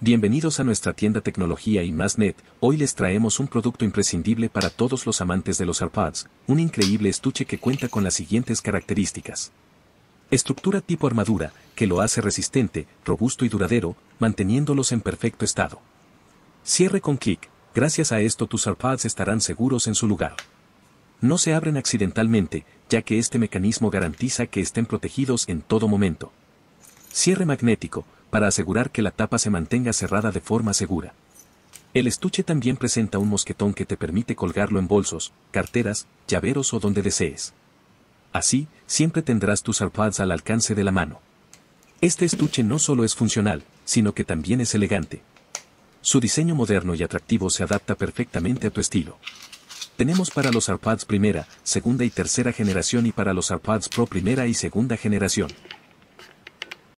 Bienvenidos a nuestra tienda Tecnología y más net. Hoy les traemos un producto imprescindible para todos los amantes de los AirPods, un increíble estuche que cuenta con las siguientes características. Estructura tipo armadura, que lo hace resistente, robusto y duradero, manteniéndolos en perfecto estado. Cierre con clic, gracias a esto tus AirPods estarán seguros en su lugar. No se abren accidentalmente, ya que este mecanismo garantiza que estén protegidos en todo momento. Cierre magnético, para asegurar que la tapa se mantenga cerrada de forma segura. El estuche también presenta un mosquetón que te permite colgarlo en bolsos, carteras, llaveros o donde desees. Así, siempre tendrás tus AirPods al alcance de la mano. Este estuche no solo es funcional, sino que también es elegante. Su diseño moderno y atractivo se adapta perfectamente a tu estilo. Tenemos para los AirPods primera, segunda y tercera generación y para los AirPods Pro primera y segunda generación.